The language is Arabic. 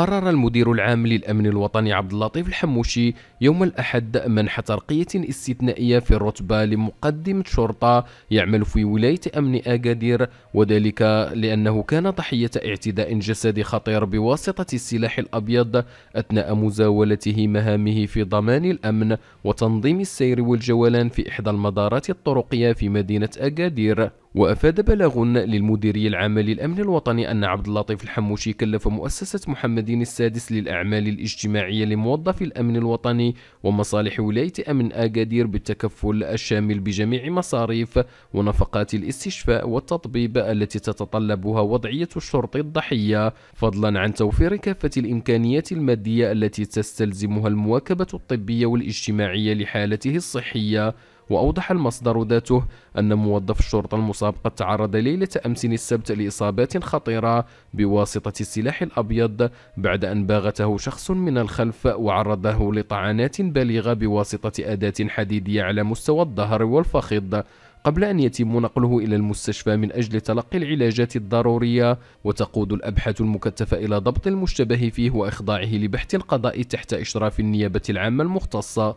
قرر المدير العام للأمن الوطني عبد اللطيف الحموشي يوم الأحد منح ترقية استثنائية في الرتبة لمقدم شرطة يعمل في ولاية أمن أكادير وذلك لأنه كان ضحية اعتداء جسدي خطير بواسطة السلاح الأبيض أثناء مزاولته مهامه في ضمان الأمن وتنظيم السير والجولان في إحدى المدارات الطرقية في مدينة أكادير وأفاد بلاغ للمديرية العامة للأمن الوطني أن عبد اللطيف الحموشي كلف مؤسسة محمدين السادس للأعمال الاجتماعية لموظفي الأمن الوطني ومصالح ولاية أمن أكادير بالتكفل الشامل بجميع مصاريف ونفقات الاستشفاء والتطبيب التي تتطلبها وضعية الشرطي الضحية فضلا عن توفير كافة الإمكانيات المادية التي تستلزمها المواكبة الطبية والاجتماعية لحالته الصحية وأوضح المصدر ذاته أن موظف الشرطة المصاب قد تعرض ليلة أمس السبت لإصابات خطيرة بواسطة السلاح الأبيض بعد أن باغته شخص من الخلف وعرضه لطعنات بالغة بواسطة أداة حديدية على مستوى الظهر والفخذ قبل أن يتم نقله إلى المستشفى من أجل تلقي العلاجات الضرورية وتقود الأبحاث المكثفة إلى ضبط المشتبه فيه وإخضاعه لبحث القضاء تحت إشراف النيابة العامة المختصة